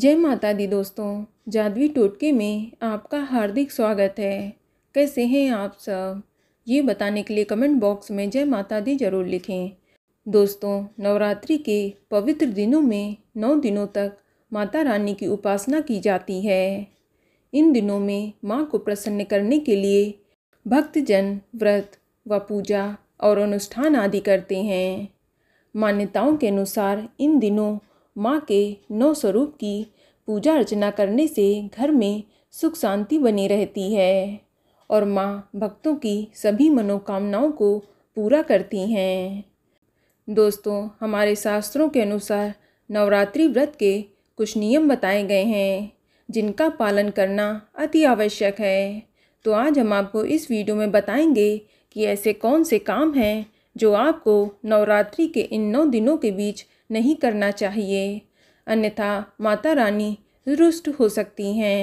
जय माता दी दोस्तों जादवी टोटके में आपका हार्दिक स्वागत है कैसे हैं आप सब ये बताने के लिए कमेंट बॉक्स में जय माता दी जरूर लिखें दोस्तों नवरात्रि के पवित्र दिनों में नौ दिनों तक माता रानी की उपासना की जाती है इन दिनों में माँ को प्रसन्न करने के लिए भक्तजन व्रत व पूजा और अनुष्ठान आदि करते हैं मान्यताओं के अनुसार इन दिनों माँ के नौ स्वरूप की पूजा अर्चना करने से घर में सुख शांति बनी रहती है और माँ भक्तों की सभी मनोकामनाओं को पूरा करती हैं दोस्तों हमारे शास्त्रों के अनुसार नवरात्रि व्रत के कुछ नियम बताए गए हैं जिनका पालन करना अति आवश्यक है तो आज हम आपको इस वीडियो में बताएंगे कि ऐसे कौन से काम हैं जो आपको नवरात्रि के इन नौ दिनों के बीच नहीं करना चाहिए अन्यथा माता रानी रुष्ट हो सकती हैं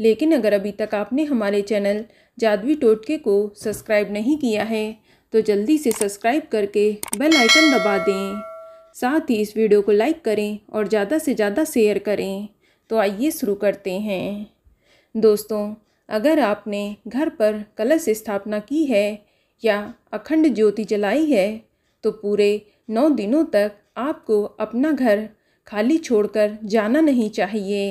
लेकिन अगर अभी तक आपने हमारे चैनल जादवी टोटके को सब्सक्राइब नहीं किया है तो जल्दी से सब्सक्राइब करके बेल आइकन दबा दें साथ ही इस वीडियो को लाइक करें और ज़्यादा से ज़्यादा शेयर करें तो आइए शुरू करते हैं दोस्तों अगर आपने घर पर कलश स्थापना की है या अखंड ज्योति जलाई है तो पूरे नौ दिनों तक आपको अपना घर खाली छोड़कर जाना नहीं चाहिए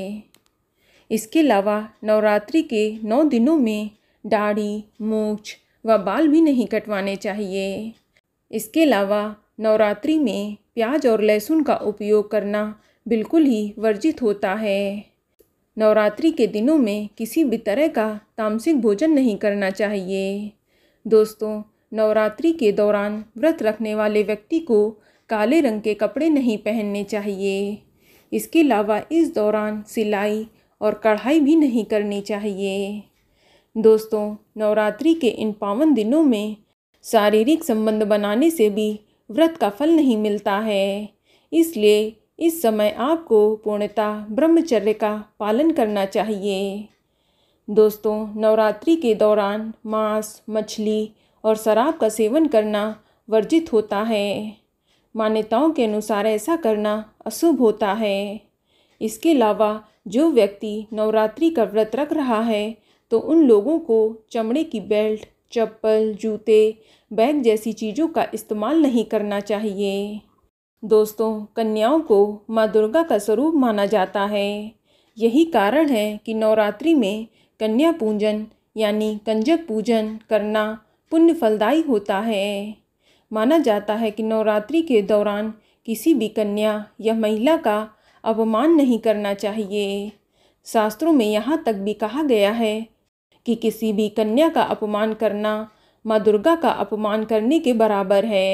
इसके अलावा नवरात्रि के नौ दिनों में दाढ़ी मूछ व बाल भी नहीं कटवाने चाहिए इसके अलावा नवरात्रि में प्याज और लहसुन का उपयोग करना बिल्कुल ही वर्जित होता है नवरात्रि के दिनों में किसी भी तरह का तामसिक भोजन नहीं करना चाहिए दोस्तों नवरात्रि के दौरान व्रत रखने वाले व्यक्ति को काले रंग के कपड़े नहीं पहनने चाहिए इसके अलावा इस दौरान सिलाई और कढ़ाई भी नहीं करनी चाहिए दोस्तों नवरात्रि के इन पावन दिनों में शारीरिक संबंध बनाने से भी व्रत का फल नहीं मिलता है इसलिए इस समय आपको पूर्णतः ब्रह्मचर्य का पालन करना चाहिए दोस्तों नवरात्रि के दौरान मांस मछली और शराब का सेवन करना वर्जित होता है मान्यताओं के अनुसार ऐसा करना अशुभ होता है इसके अलावा जो व्यक्ति नवरात्रि का व्रत रख रहा है तो उन लोगों को चमड़े की बेल्ट चप्पल जूते बैग जैसी चीज़ों का इस्तेमाल नहीं करना चाहिए दोस्तों कन्याओं को माँ दुर्गा का स्वरूप माना जाता है यही कारण है कि नवरात्रि में कन्या पूजन यानी कंजक पूजन करना पुण्य फलदायी होता है माना जाता है कि नवरात्रि के दौरान किसी भी कन्या या महिला का अपमान नहीं करना चाहिए शास्त्रों में यहाँ तक भी कहा गया है कि किसी भी कन्या का अपमान करना माँ दुर्गा का अपमान करने के बराबर है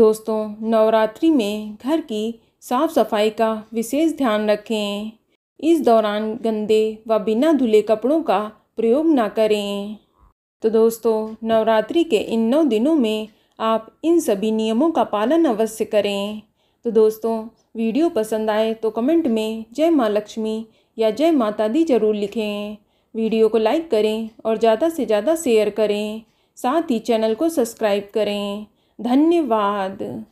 दोस्तों नवरात्रि में घर की साफ सफाई का विशेष ध्यान रखें इस दौरान गंदे व बिना धुले कपड़ों का प्रयोग ना करें तो दोस्तों नवरात्रि के इन नौ दिनों में आप इन सभी नियमों का पालन अवश्य करें तो दोस्तों वीडियो पसंद आए तो कमेंट में जय माँ लक्ष्मी या जय माता दी जरूर लिखें वीडियो को लाइक करें और ज़्यादा से ज़्यादा शेयर करें साथ ही चैनल को सब्सक्राइब करें धन्यवाद